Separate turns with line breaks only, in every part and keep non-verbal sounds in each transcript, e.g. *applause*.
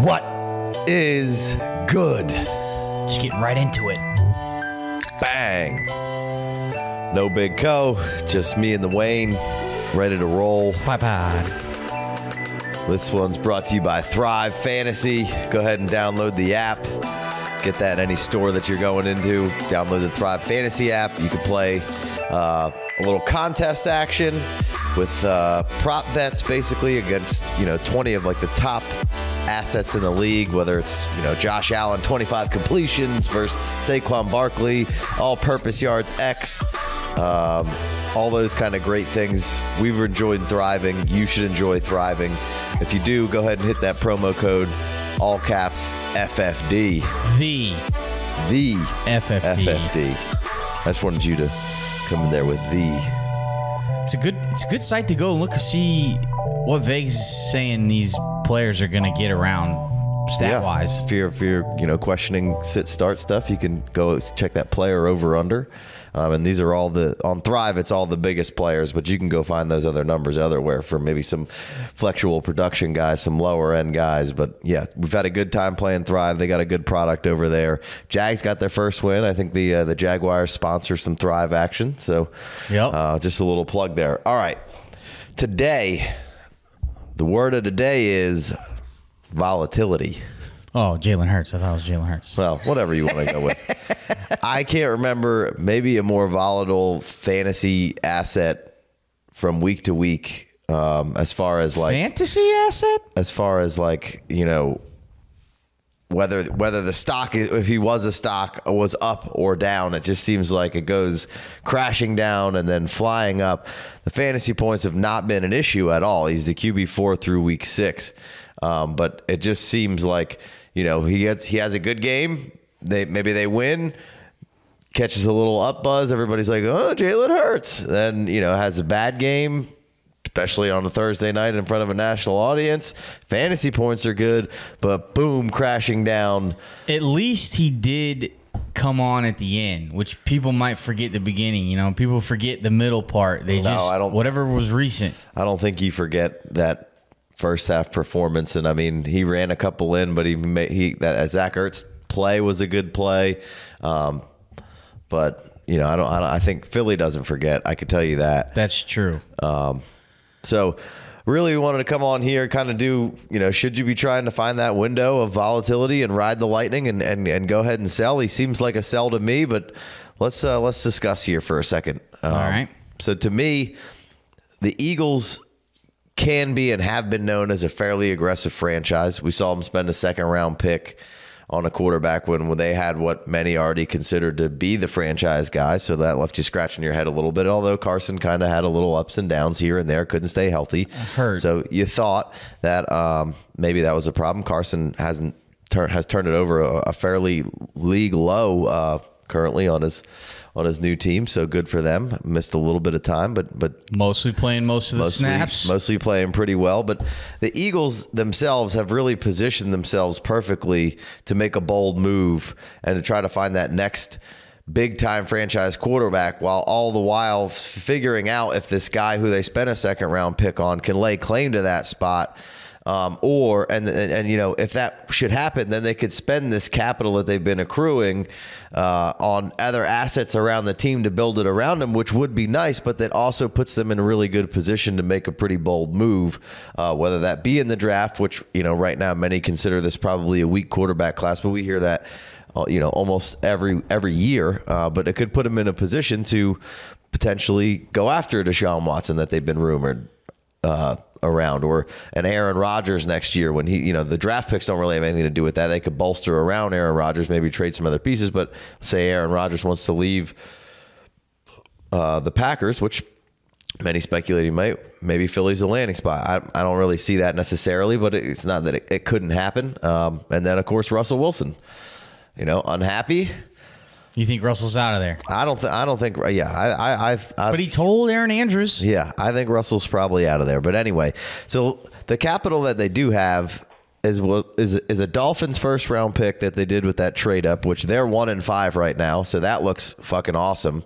What is good? Just getting right into it. Bang. No big co, just me and the Wayne, ready to roll. Bye bye. This one's brought to you by Thrive Fantasy. Go ahead and download the app. Get that in any store that you're going into. Download the Thrive Fantasy app. You can play uh, a little contest action with uh, prop bets basically against you know 20 of like the top assets in the league, whether it's you know Josh Allen 25 completions versus Saquon Barkley, all-purpose yards X, um, all those kind of great things. We've enjoyed thriving. You should enjoy thriving. If you do, go ahead and hit that promo code, all caps FFD. The the FFD. FFD. I just wanted you to come in there with the
it's a good it's a good site to go and look to see what Vegas is saying these players are going to get around stat yeah. wise.
If you're, if you're you know questioning sit start stuff, you can go check that player over under. Um, and these are all the on Thrive. It's all the biggest players, but you can go find those other numbers elsewhere for maybe some flexual production guys, some lower end guys. But yeah, we've had a good time playing Thrive. They got a good product over there. Jags got their first win. I think the uh, the Jaguars sponsor some Thrive action. So yeah, uh, just a little plug there. All right, today the word of the day is volatility.
Oh, Jalen Hurts. I thought it was Jalen Hurts. Well, whatever you want to go
with. *laughs* I can't remember maybe a more volatile fantasy asset from week to week um, as far as like
fantasy asset?
As far as like, you know, whether whether the stock if he was a stock was up or down it just seems like it goes crashing down and then flying up the fantasy points have not been an issue at all he's the qb4 through week 6 um, but it just seems like you know he gets he has a good game. They maybe they win catches a little up buzz. Everybody's like, oh, Jalen Hurts. Then, you know, has a bad game, especially on a Thursday night in front of a national audience. Fantasy points are
good, but boom, crashing down. At least he did come on at the end, which people might forget the beginning. You know, people forget the middle part. They no, just, I don't,
whatever was recent. I don't think you forget that first half performance. And I mean, he ran a couple in, but he made, he that Zach Ertz play was a good play. Um, but you know, I don't, I don't, I think Philly doesn't forget. I could tell you that. That's true. Um, so really we wanted to come on here kind of do you know should you be trying to find that window of volatility and ride the lightning and and, and go ahead and sell he seems like a sell to me but let's uh, let's discuss here for a second um, all right so to me the eagles can be and have been known as a fairly aggressive franchise. We saw them spend a second round pick on a quarterback when they had what many already considered to be the franchise guy. So that left you scratching your head a little bit. Although Carson kind of had a little ups and downs here and there, couldn't stay healthy. Hurt. So you thought that um, maybe that was a problem. Carson hasn't has turned it over a, a fairly league low. Uh, currently on his on his new team. So good for them. Missed a little bit of time, but but mostly
playing most of the mostly, snaps.
Mostly playing pretty well. But the Eagles themselves have really positioned themselves perfectly to make a bold move and to try to find that next big time franchise quarterback while all the while figuring out if this guy who they spent a second round pick on can lay claim to that spot um, or and, and, and you know if that should happen, then they could spend this capital that they've been accruing uh, on other assets around the team to build it around them, which would be nice, but that also puts them in a really good position to make a pretty bold move, uh, whether that be in the draft, which you know right now many consider this probably a weak quarterback class, but we hear that uh, you know almost every every year. Uh, but it could put them in a position to potentially go after Deshaun Watson that they've been rumored uh, around or an Aaron Rodgers next year when he, you know, the draft picks don't really have anything to do with that. They could bolster around Aaron Rodgers, maybe trade some other pieces, but say Aaron Rodgers wants to leave uh, the Packers, which many speculate he might, maybe Philly's the landing spot. I, I don't really see that necessarily, but it's not that it, it couldn't happen. Um, and then, of course, Russell Wilson, you know, unhappy
you think Russell's out of there?
I don't. Th- I don't think. Yeah, I. I. I've, but he told Aaron Andrews. Yeah, I think Russell's probably out of there. But anyway, so the capital that they do have is is is a Dolphins first round pick that they did with that trade up, which they're one in five right now. So that looks fucking awesome.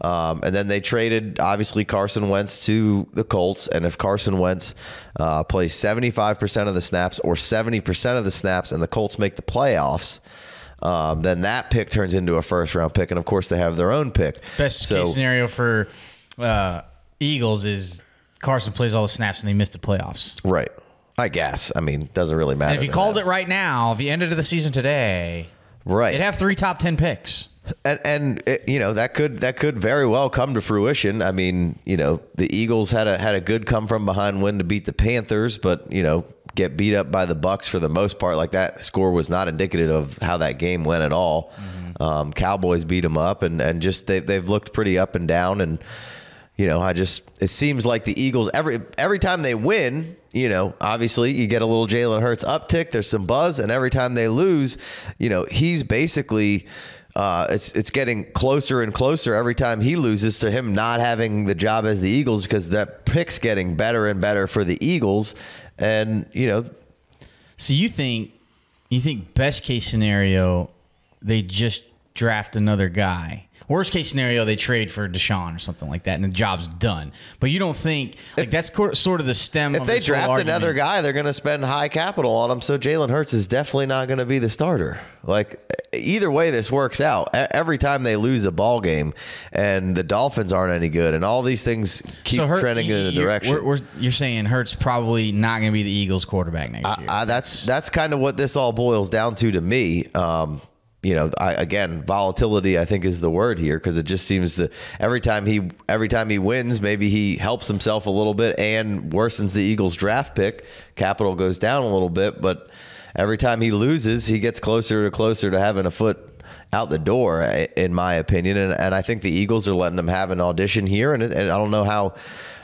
Um, and then they traded obviously Carson Wentz to the Colts, and if Carson Wentz uh, plays seventy five percent of the snaps or seventy percent of the snaps, and the Colts make the playoffs um, then that pick turns into a first round pick, and of course they have their own pick.
Best so, case scenario for uh, Eagles is Carson plays all the snaps and they miss the playoffs. Right. I guess. I mean, doesn't really matter. And if you called them. it right now, if you ended the season today, right, they'd have three top ten picks.
And and it, eh, you know that could that could very well come to fruition. I mean, you know, the Eagles had a had a good come from behind win to beat the Panthers, but you know, get beat up by the Bucks for the most part. Like that score was not indicative of how that game went at all. Mm -hmm. um, Cowboys beat them up, and and just they they've looked pretty up and down. And you know, I just it seems like the Eagles every every time they win, you know, obviously you get a little Jalen Hurts uptick. There's some buzz, and every time they lose, you know, he's basically uh, it's it's getting closer and closer every time he loses to him not having the job as the Eagles because
that pick's getting better and better for the Eagles, and you know. So you think, you think best case scenario, they just draft another guy Worst case scenario, they trade for Deshaun or something like that, and the job's done. But you don't think like if, that's sort of the stem. If they draft another
guy, they're going to spend high capital on him. So Jalen Hurts is definitely not going to be the starter. Like either way, this works out. Every time they lose a ball game, and the Dolphins aren't any good, and all these things keep so Hurt, trending in the direction. We're,
we're, you're saying Hurts probably not going to be the Eagles' quarterback next I, year. I, that's
that's kind of what this all boils down to to me. Um, you know, I, again, volatility I think is the word here because it just seems that every time he every time he wins, maybe he helps himself a little bit and worsens the Eagles' draft pick. Capital goes down a little bit, but every time he loses, he gets closer and closer to having a foot out the door, eh, in my opinion. And, and I think the Eagles are letting them have an audition here, and, and I don't know how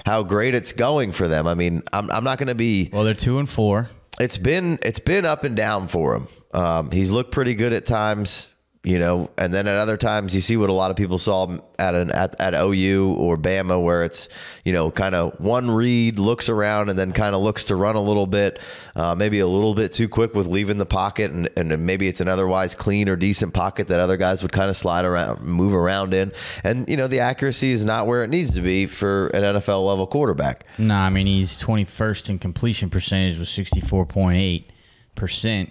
how great it's going for them. I mean, I'm I'm not going to be well. They're two and four. It's been it's been up and down for them. Um, he's looked pretty good at times, you know, and then at other times you see what a lot of people saw at an at, at OU or Bama, where it's you know kind of one read, looks around, and then kind of looks to run a little bit, uh, maybe a little bit too quick with leaving the pocket, and, and maybe it's an otherwise clean or decent pocket that other guys would kind of slide around, move around in, and you know the accuracy is not where it needs to be for an NFL level
quarterback. No, nah, I mean he's twenty first in completion percentage with sixty four point eight percent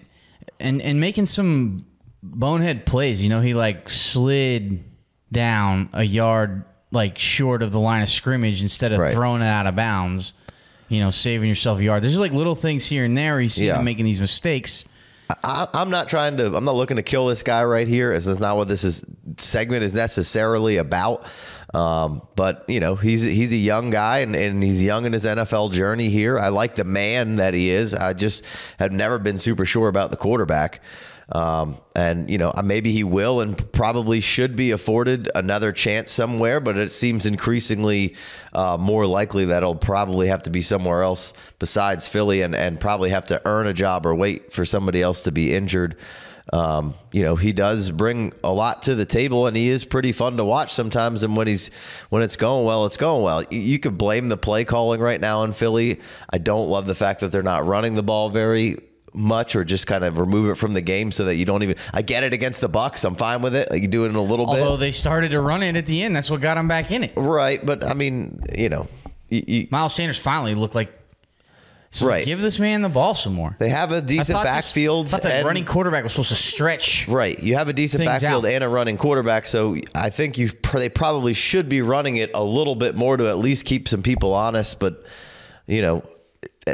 and and making some bonehead plays. You know, he like slid down a yard like short of the line of scrimmage instead of right. throwing it out of bounds. You know, saving yourself a yard. There's just like little things here and there. You see yeah. him making these mistakes. I, am not trying to. I'm not looking to kill this guy right here. This is not what this is
segment is necessarily about. Um, but you know, he's he's a young guy and, and he's young in his NFL journey here. I like the man that he is. I just have never been super sure about the quarterback. Um, and you know, maybe he will and probably should be afforded another chance somewhere, but it seems increasingly uh, more likely that he'll probably have to be somewhere else besides Philly and, and probably have to earn a job or wait for somebody else to be injured um, you know, he does bring a lot to the table, and he is pretty fun to watch sometimes. And when he's when it's going well, it's going well. You could blame the play calling right now in Philly. I don't love the fact that they're not running the ball very much or just kind of remove it from the game so that you don't even I get it against the Bucks. I'm fine with it. You do it in a little Although bit. Although
they started to run it at the end. That's what got them back in it. Right, but I mean, you know, you, you, Miles Sanders finally looked like right. Give this man the ball some more. They have a decent I backfield. This, I thought the running quarterback was supposed to stretch. Right. You have a decent backfield out. and a running quarterback,
so I think you they probably should be running it a little bit more to at least keep some people honest. But you know,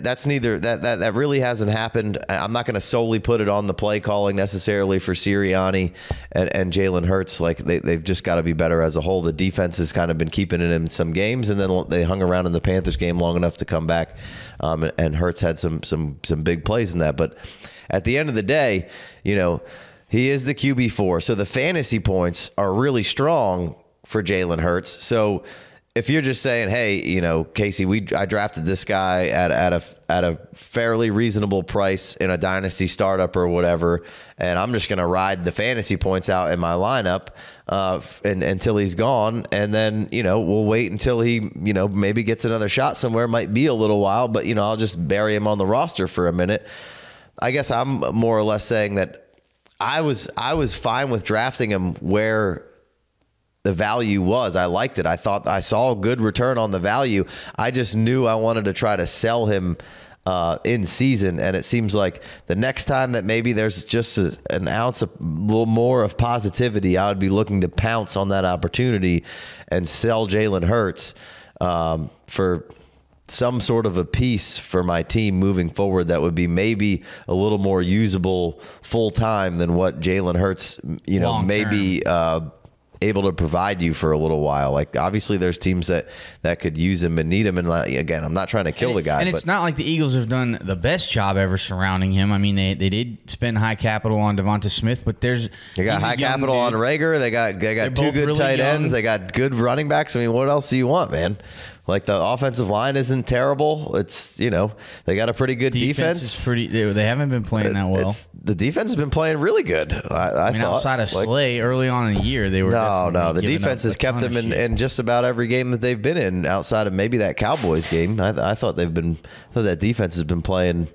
that's neither that that that really hasn't happened. I'm not going to solely put it on the play calling necessarily for Sirianni and, and Jalen Hurts. Like they they've just got to be better as a whole. The defense has kind of been keeping it in some games, and then they hung around in the Panthers game long enough to come back. Um, and, and Hurts had some some some big plays in that, but at the end of the day, you know. He is the QB4. So the fantasy points are really strong for Jalen Hurts. So if you're just saying, hey, you know, Casey, we I drafted this guy at, at a at a fairly reasonable price in a dynasty startup or whatever, and I'm just gonna ride the fantasy points out in my lineup uh, and, until he's gone, and then you know we'll wait until he you know maybe gets another shot somewhere. Might be a little while, but you know I'll just bury him on the roster for a minute. I guess I'm more or less saying that I was I was fine with drafting him where the value was. I liked it. I thought I saw good return on the value. I just knew I wanted to try to sell him uh, in season, and it seems like the next time that maybe there's just a, an ounce, a little more of positivity, I would be looking to pounce on that opportunity and sell Jalen Hurts um, for some sort of a piece for my team moving forward that would be maybe a little more usable full time than what Jalen Hurts, you know, maybe uh, able to provide you for a little while. Like obviously, there's teams that that could use him and need him. And again, I'm not trying to kill and the guy. And it's
not like the Eagles have done the best job ever surrounding him. I mean, they, they did spend high capital on Devonta Smith, but there's they got high capital
dude. on Rager. They got they got They're two good really tight young. ends. They got good running backs. I mean, what else do you want, man? Like the offensive line isn't terrible. It's you know they got a pretty good defense. defense. pretty. They haven't been playing that well. the defense has been playing really good. I, I, I mean, thought outside of Slay like, early on in the year they were. No, no, the defense has kept them in, in, just about every game that they've been in, outside of maybe that Cowboys game. I, I thought they've been. I thought that defense has been playing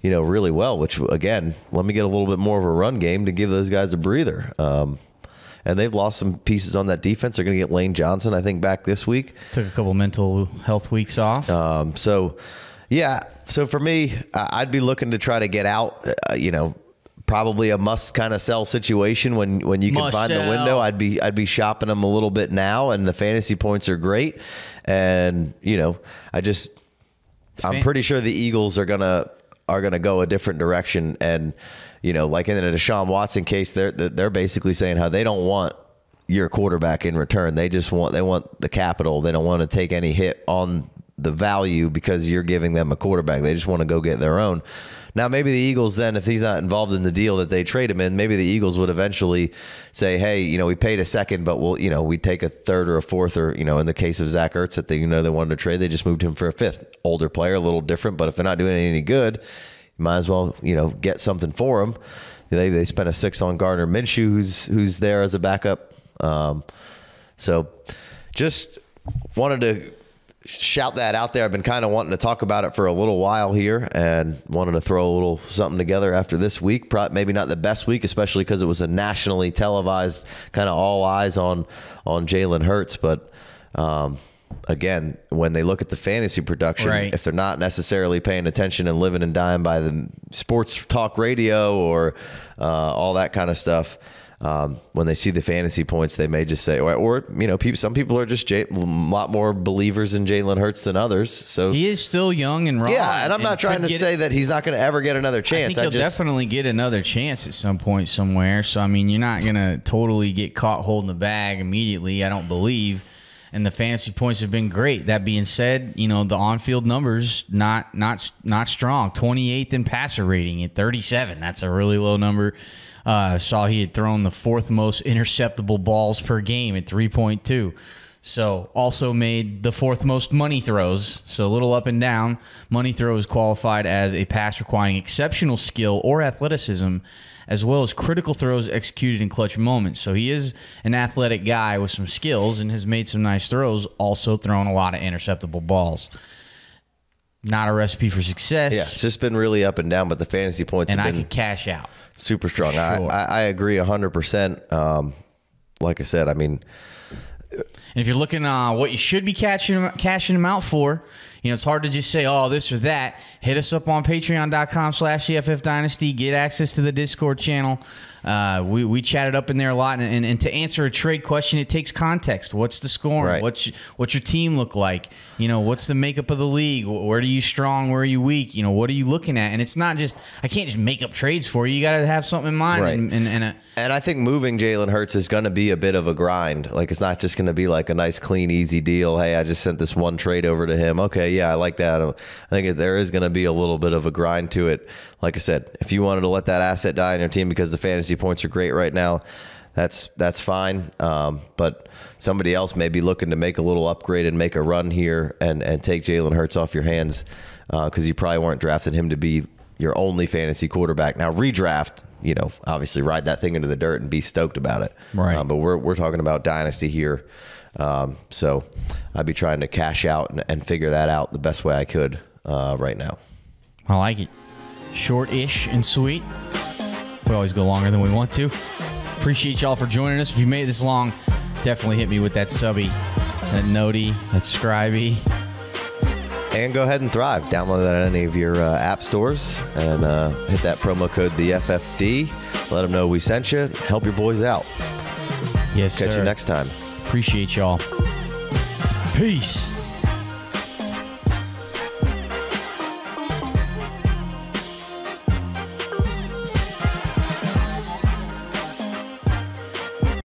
you know, really well, which again, let me get a little bit more of a run game to give those guys a breather. Um, and they've lost some pieces on that defense. They're going to get Lane Johnson, I think, back this week.
Took a couple mental health weeks
off. Um, so, yeah. So for me, I'd be looking to try to get out. Uh, you know, probably a must kind of sell situation when when you must can find sell. the window. I'd be I'd be shopping them a little bit now, and the fantasy points are great. And you know, I just I'm pretty sure the Eagles are gonna are going to go a different direction. And, you know, like in the Deshaun Watson case, they're, they're basically saying how they don't want your quarterback in return. They just want, they want the capital. They don't want to take any hit on the value because you're giving them a quarterback. They just want to go get their own. Now, maybe the Eagles then, if he's not involved in the deal that they trade him in, maybe the Eagles would eventually say, hey, you know, we paid a second, but we'll, you know, we take a third or a fourth, or, you know, in the case of Zach Ertz that they, you know, they wanted to trade, they just moved him for a fifth. Older player, a little different, but if they're not doing any good, you might as well, you know, get something for him. They, they spent a six on Gardner Minshew, who's, who's there as a backup. Um, so just wanted to shout that out there. I've been kind of wanting to talk about it for a little while here and wanted to throw a little something together after this week. Probably, maybe not the best week, especially because it was a nationally televised kind of all eyes on on Jalen Hurts. But um, again, when they look at the fantasy production, right. if they're not necessarily paying attention and living and dying by the sports talk radio or uh, all that kind of stuff, um, when they see the fantasy points, they may just say, or, or you know, people, some people are just Jay, a lot more believers in Jalen Hurts than others.
So he is still young and raw. Yeah, and I'm and not trying to say it.
that he's not going to ever get another chance. I think he'll just,
definitely get another chance at some point somewhere. So I mean, you're not going to totally get caught holding the bag immediately. I don't believe and the fantasy points have been great. That being said, you know the on-field numbers not not not strong. 28th in passer rating at 37. That's a really low number. Uh, saw he had thrown the fourth most interceptable balls per game at 3.2. So also made the fourth most money throws. So a little up and down. Money throws qualified as a pass requiring exceptional skill or athleticism, as well as critical throws executed in clutch moments. So he is an athletic guy with some skills and has made some nice throws, also thrown a lot of interceptable balls not a recipe for success. Yeah, it's
just been really up and down, but the fantasy points and I can
cash out.
Super strong. Sure. I, I, I agree hundred percent. Um, like I said, I mean,
and if you're looking uh, what you should be cashing cashing them out for, you know it's hard to just say oh this or that. Hit us up on Patreon.com/slash EFF Dynasty. Get access to the Discord channel. Uh, we, we chatted up in there a lot. And, and, and, to answer a trade question, it takes context. What's the score? Right. What's, what's your team look like? You know, what's the makeup of the league? Where are you strong? Where are you weak? You know, what are you looking at? And it's not just, I can't just make up trades for you. You got to have something in mind. Right. And, and, and, a,
and I think moving Jalen Hurts is going to be a bit of a grind. Like, it's not just going to be like a nice, clean, easy deal. Hey, I just sent this one trade over to him. Okay, yeah, I like that. I think there is going to be a little bit of a grind to it like I said, if you wanted to let that asset die in your team because the fantasy points are great right now, that's that's fine. Um, but somebody else may be looking to make a little upgrade and make a run here and and take Jalen Hurts off your hands because uh, you probably weren't drafting him to be your only fantasy quarterback. Now redraft, you know, obviously ride that thing into the dirt and be stoked about it. Right. Um, but we're we're talking about dynasty here. Um, so I'd be trying to cash out and, and, figure that out the best way I could uh, right now.
I like it short ish and sweet. We always go longer than we want to. Appreciate y'all for joining us. If you made this long, definitely hit me with that subby, that noty, that scriby.
And go ahead and thrive. Download that at any of your uh, app stores and uh, hit that promo code the FFD. Let them know we sent you. Help your boys out. Yes, Catch sir. you
next time. Appreciate y'all. Peace.